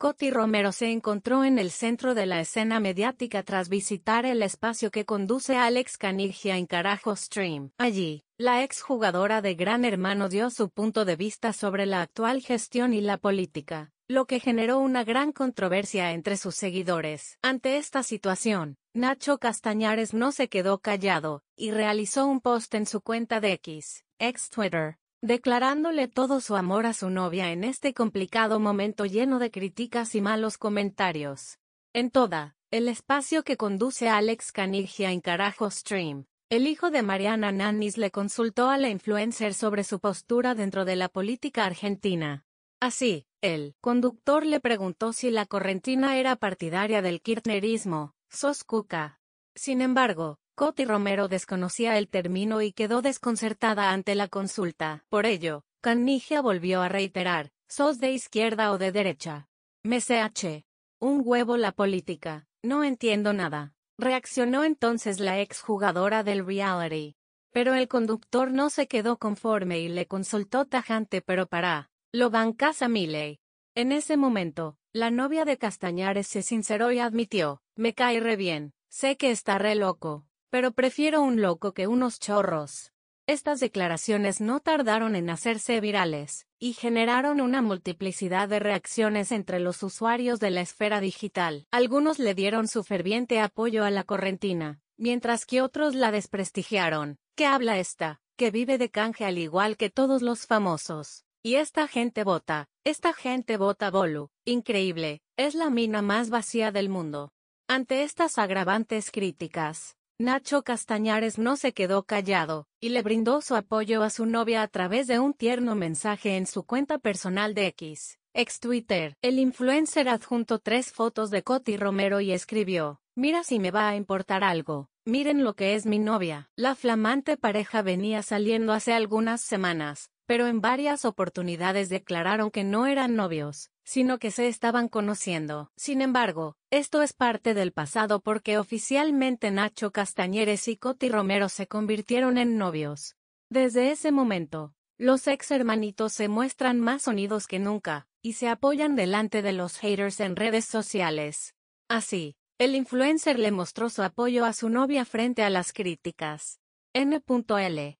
Coti Romero se encontró en el centro de la escena mediática tras visitar el espacio que conduce Alex Canigia en Carajo Stream. Allí, la exjugadora de Gran Hermano dio su punto de vista sobre la actual gestión y la política, lo que generó una gran controversia entre sus seguidores. Ante esta situación, Nacho Castañares no se quedó callado, y realizó un post en su cuenta de X, ex Twitter, declarándole todo su amor a su novia en este complicado momento lleno de críticas y malos comentarios. En toda, el espacio que conduce a Alex Canigia en Carajo Stream, el hijo de Mariana Nannis le consultó a la influencer sobre su postura dentro de la política argentina. Así, el conductor le preguntó si la correntina era partidaria del kirchnerismo, sos cuca. Sin embargo, Coti Romero desconocía el término y quedó desconcertada ante la consulta. Por ello, Canigia volvió a reiterar, ¿sos de izquierda o de derecha? "Mch, Un huevo la política, no entiendo nada. Reaccionó entonces la exjugadora del reality. Pero el conductor no se quedó conforme y le consultó tajante pero para, lo bancas a Miley. En ese momento, la novia de Castañares se sinceró y admitió, me cae re bien, sé que está re loco, pero prefiero un loco que unos chorros. Estas declaraciones no tardaron en hacerse virales, y generaron una multiplicidad de reacciones entre los usuarios de la esfera digital. Algunos le dieron su ferviente apoyo a la correntina, mientras que otros la desprestigiaron. ¿Qué habla esta? Que vive de canje al igual que todos los famosos. Y esta gente vota, esta gente vota Bolu, increíble, es la mina más vacía del mundo. Ante estas agravantes críticas, Nacho Castañares no se quedó callado, y le brindó su apoyo a su novia a través de un tierno mensaje en su cuenta personal de X, ex Twitter. El influencer adjunto tres fotos de Coti Romero y escribió, Mira si me va a importar algo, miren lo que es mi novia. La flamante pareja venía saliendo hace algunas semanas, pero en varias oportunidades declararon que no eran novios, sino que se estaban conociendo. Sin embargo, esto es parte del pasado porque oficialmente Nacho Castañeres y Coti Romero se convirtieron en novios. Desde ese momento, los ex hermanitos se muestran más unidos que nunca, y se apoyan delante de los haters en redes sociales. Así, el influencer le mostró su apoyo a su novia frente a las críticas. N.L.